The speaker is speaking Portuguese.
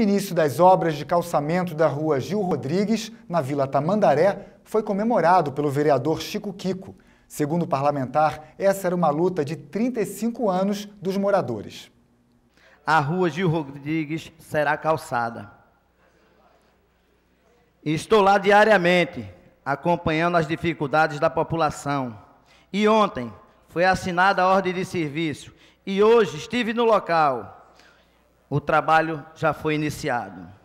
O início das obras de calçamento da rua Gil Rodrigues, na Vila Tamandaré, foi comemorado pelo vereador Chico Kiko. Segundo o parlamentar, essa era uma luta de 35 anos dos moradores. A rua Gil Rodrigues será calçada. Estou lá diariamente acompanhando as dificuldades da população. E ontem foi assinada a ordem de serviço e hoje estive no local o trabalho já foi iniciado.